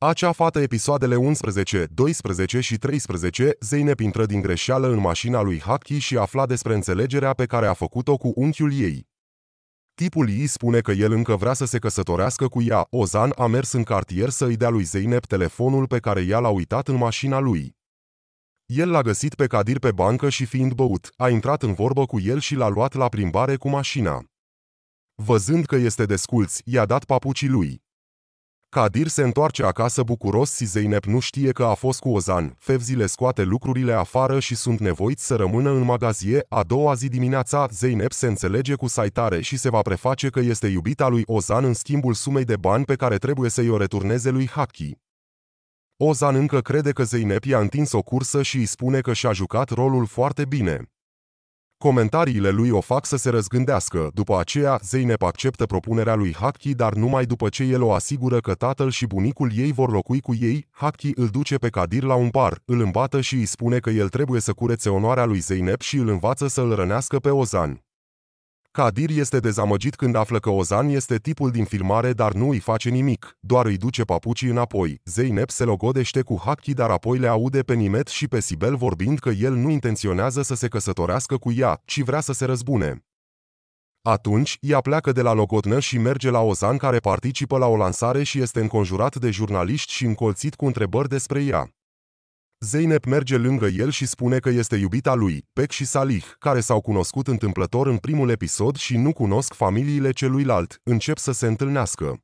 Acea fată episoadele 11, 12 și 13, Zeynep intră din greșeală în mașina lui Haki și afla despre înțelegerea pe care a făcut-o cu unchiul ei. Tipul ei spune că el încă vrea să se căsătorească cu ea. Ozan a mers în cartier să-i dea lui Zeynep telefonul pe care ea l-a uitat în mașina lui. El l-a găsit pe Kadir pe bancă și fiind băut, a intrat în vorbă cu el și l-a luat la plimbare cu mașina. Văzând că este desculț, i-a dat papucii lui. Kadir se întoarce acasă bucuros și Zeynep nu știe că a fost cu Ozan. Fevzile scoate lucrurile afară și sunt nevoiți să rămână în magazie. A doua zi dimineața, Zeynep se înțelege cu Saitare și se va preface că este iubita lui Ozan în schimbul sumei de bani pe care trebuie să-i o returneze lui Haki. Ozan încă crede că Zeynep i-a întins o cursă și îi spune că și-a jucat rolul foarte bine. Comentariile lui o fac să se răzgândească, după aceea Zeynep acceptă propunerea lui Hakki, dar numai după ce el o asigură că tatăl și bunicul ei vor locui cu ei, Hakki îl duce pe Kadir la un par, îl îmbată și îi spune că el trebuie să curețe onoarea lui Zeynep și îl învață să îl rănească pe Ozan. Kadir este dezamăgit când află că Ozan este tipul din filmare, dar nu îi face nimic, doar îi duce papucii înapoi. Zeynep se logodește cu Haki, dar apoi le aude pe Nimet și pe Sibel vorbind că el nu intenționează să se căsătorească cu ea, ci vrea să se răzbune. Atunci, ea pleacă de la Logotnă și merge la Ozan care participă la o lansare și este înconjurat de jurnaliști și încolțit cu întrebări despre ea. Zeynep merge lângă el și spune că este iubita lui, Pek și Salih, care s-au cunoscut întâmplător în primul episod și nu cunosc familiile celuilalt, încep să se întâlnească.